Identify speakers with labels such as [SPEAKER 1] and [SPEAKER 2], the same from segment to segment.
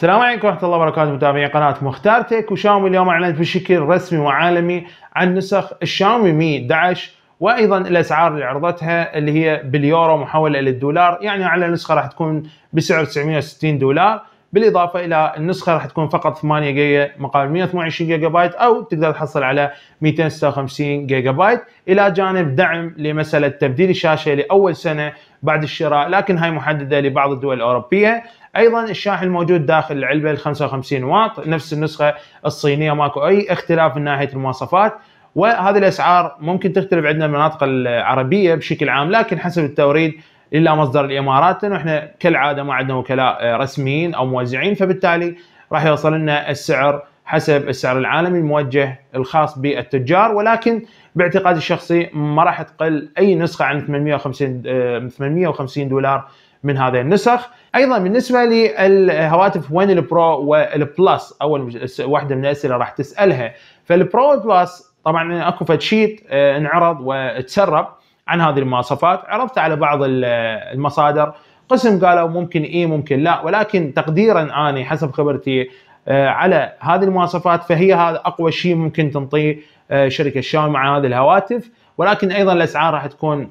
[SPEAKER 1] السلام عليكم ورحمة الله وبركاته متابعي قناة مختار تك وشاومي اليوم أعلنت بشكل رسمي وعالمي عن نسخ الشاومي مي 11 وايضا الاسعار اللي عرضتها اللي هي باليورو محولة الى الدولار يعني اعلى نسخة راح تكون بسعر 960 دولار بالاضافه الى النسخه راح تكون فقط 8 جيجا مقابل 128 جيجا بايت او تقدر تحصل على 256 جيجا بايت الى جانب دعم لمساله تبديل الشاشه لاول سنه بعد الشراء لكن هاي محدده لبعض الدول الاوروبيه ايضا الشاحن الموجود داخل العلبه ال 55 واط نفس النسخه الصينيه ماكو اي اختلاف من ناحيه المواصفات وهذه الاسعار ممكن تختلف عندنا المناطق العربيه بشكل عام لكن حسب التوريد الا مصدر الامارات لانه احنا كالعاده ما عندنا وكلاء رسميين او موزعين فبالتالي راح يوصل لنا السعر حسب السعر العالمي الموجه الخاص بالتجار ولكن باعتقادي الشخصي ما راح تقل اي نسخه عن 850 850 آه، دولار من هذه النسخ ايضا بالنسبه للهواتف وين البرو والبلس اول واحده من الاسئله راح تسالها فالبرو والبلس طبعا اكو فد شيت آه، انعرض وتسرب عن هذه المواصفات عرضت على بعض المصادر قسم قالوا ممكن اي ممكن لا ولكن تقديرا اني حسب خبرتي آه، على هذه المواصفات فهي هذا اقوى شيء ممكن تنطيه آه، شركه شاومي مع هذه الهواتف ولكن ايضا الاسعار راح تكون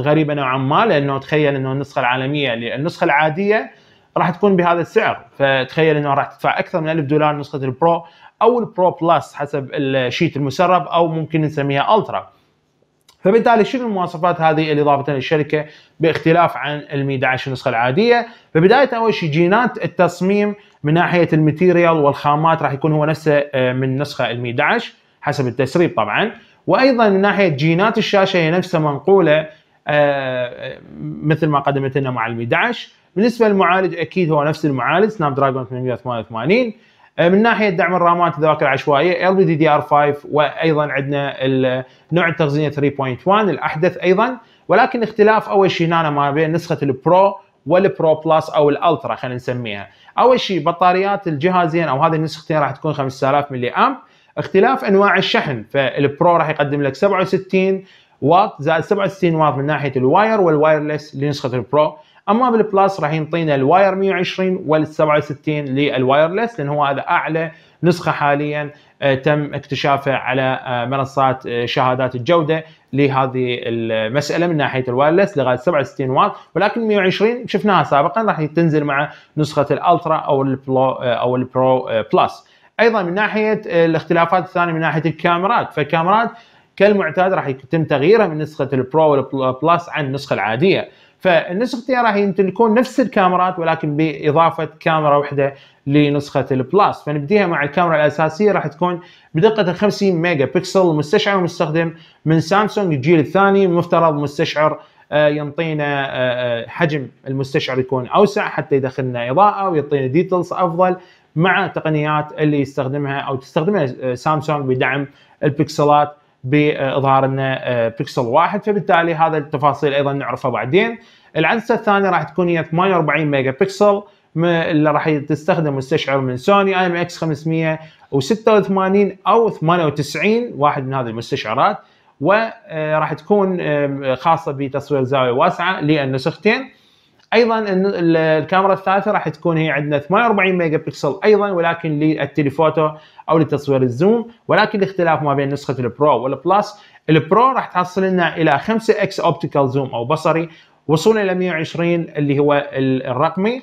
[SPEAKER 1] غريبه نوعا ما لانه تخيل انه النسخه العالميه النسخه العاديه راح تكون بهذا السعر فتخيل انه راح تدفع اكثر من 1000 دولار نسخه البرو او البرو بلس حسب الشيت المسرب او ممكن نسميها الترا فبالتالي شنو المواصفات هذه اللي ضابطه الشركه باختلاف عن ال 11 النسخه العاديه فبدايه اول شيء جينات التصميم من ناحيه الماتيريال والخامات راح يكون هو نفسه آه، من نسخه ال 11 حسب التسريب طبعا وايضا من ناحيه جينات الشاشه هي نفسها منقوله آه، آه، مثل ما قدمت لنا مع البي 11 بالنسبه للمعالج اكيد هو نفس المعالج سناب دراجون 888 من ناحيه دعم الرامات الذواكر العشوائيه ال بي دي دي ار 5 وايضا عندنا نوع التخزينه 3.1 الاحدث ايضا ولكن اختلاف اول شيء هنا ما بين نسخه البرو والبرو بلس او الالترا خلينا نسميها اول شيء بطاريات الجهازين او هذه النسختين راح تكون 5000 ملي امب اختلاف انواع الشحن فالبرو راح يقدم لك 67 واط زائد 67 واط من ناحيه الواير والوايرلس لنسخه البرو اما بالبلس راح يعطينا الواير 120 وال67 للوايرلس لان هو هذا اعلى نسخه حاليا آه، تم اكتشافه على آه، منصات آه، شهادات الجوده لهذه المساله من ناحيه الوايرلس لغايه 67 واط ولكن 120 شفناها سابقا راح تنزل مع نسخه الالترا او البرو او البرو بلس ايضا من ناحيه الاختلافات الثانيه من ناحيه الكاميرات فالكاميرات كالمعتاد راح يتم تغييرها من نسخه البرو والبلس عن النسخه العاديه فالنسختين راح يمتلكون نفس الكاميرات ولكن باضافه كاميرا واحده لنسخه البلس فنبديها مع الكاميرا الاساسيه راح تكون بدقه 50 ميجا بكسل مستشعر مستخدم من سامسونج الجيل الثاني مفترض مستشعر آه، ينطينا آه، آه، حجم المستشعر يكون اوسع حتى يدخلنا اضاءه ويعطينا ديتلز افضل مع تقنيات اللي يستخدمها او تستخدمها سامسونج بدعم البكسلات باظهار انه آه، بكسل واحد فبالتالي هذا التفاصيل ايضا نعرفها بعدين العدسه الثانيه راح تكون هي 48 ميجا بكسل اللي راح تستخدم مستشعر من سوني اي ام اكس 586 او 98 واحد من هذه المستشعرات وراح آه، تكون خاصه بتصوير زاويه واسعه للنسختين ايضا الكاميرا الثالثه راح تكون هي عندنا 48 ميجا بكسل ايضا ولكن للتليفوتو او لتصوير الزوم ولكن الاختلاف ما بين نسخه البرو والبلس البرو راح تحصل لنا الى 5 اكس اوبتيكال زوم او بصري وصولا الى 120 اللي هو الرقمي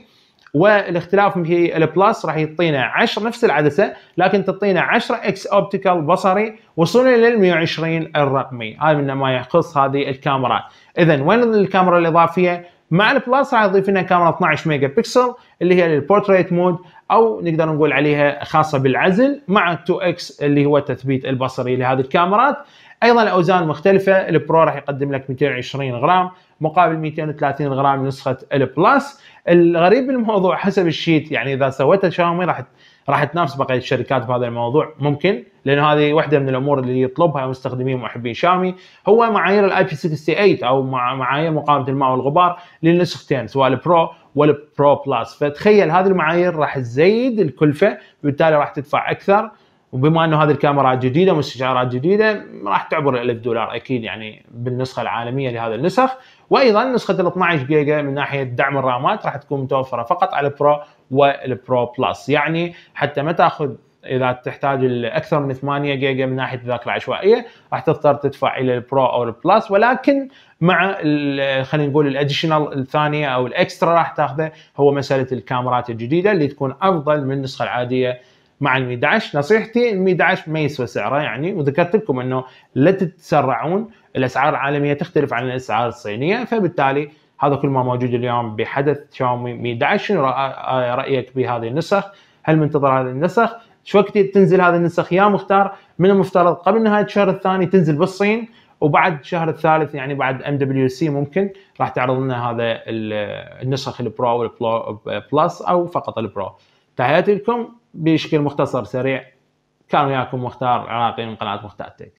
[SPEAKER 1] والاختلاف في البلس راح يعطينا 10 نفس العدسه لكن تعطينا 10 اكس اوبتيكال بصري وصولا لل 120 الرقمي هذا من ما يخص هذه الكاميرا اذا وين الكاميرا الاضافيه مع البلس راح يضيف لنا كاميرا 12 ميجا بكسل اللي هي البورتريت مود او نقدر نقول عليها خاصه بالعزل مع 2 اكس اللي هو التثبيت البصري لهذه الكاميرات ايضا الاوزان مختلفه البرو راح يقدم لك 220 غرام مقابل 230 غرام نسخه البلس الغريب بالموضوع حسب الشيت يعني اذا سويتها شاومي راح راح تنافس بقيه الشركات بهذا الموضوع ممكن لان هذه واحده من الامور اللي يطلبها مستخدمين محبين شامي هو معايير الاي بي 68 او معايير مقاومه الماء والغبار للنسختين سواء البرو والبرو بلس فتخيل هذه المعايير راح تزيد الكلفه وبالتالي راح تدفع اكثر وبما انه هذه الكاميرا جديده ومستشعرات جديده راح تعبر ال 1000 دولار اكيد يعني بالنسخه العالميه لهذا النسخ وايضا نسخه ال 12 جيجا من ناحيه دعم الرامات راح تكون متوفره فقط على البرو والبرو بلس يعني حتى ما تاخذ اذا تحتاج اكثر من 8 جيجا من ناحيه الذاكره العشوائيه راح تضطر تدفع الى البرو او البلس ولكن مع خلينا نقول الاديشنال الثانيه او الاكسترا راح تاخذه هو مساله الكاميرات الجديده اللي تكون افضل من النسخه العاديه مع ال 11 نصيحتي ال 11 ما يسوى سعره يعني وذكرت لكم انه لا تتسرعون الاسعار العالميه تختلف عن الاسعار الصينيه فبالتالي هذا كل ما موجود اليوم بحدث شاومي 11 شنو رايك بهذه النسخ؟ هل منتظر هذه النسخ؟ شو وقت تنزل هذه النسخ يا مختار؟ من المفترض قبل نهايه الشهر الثاني تنزل بالصين وبعد الشهر الثالث يعني بعد ام دبليو سي ممكن راح تعرض لنا هذا النسخ البرو والبلس او فقط البرو. تحياتي لكم بشكل مختصر سريع كان وياكم مختار عراقي من قناه مختار تك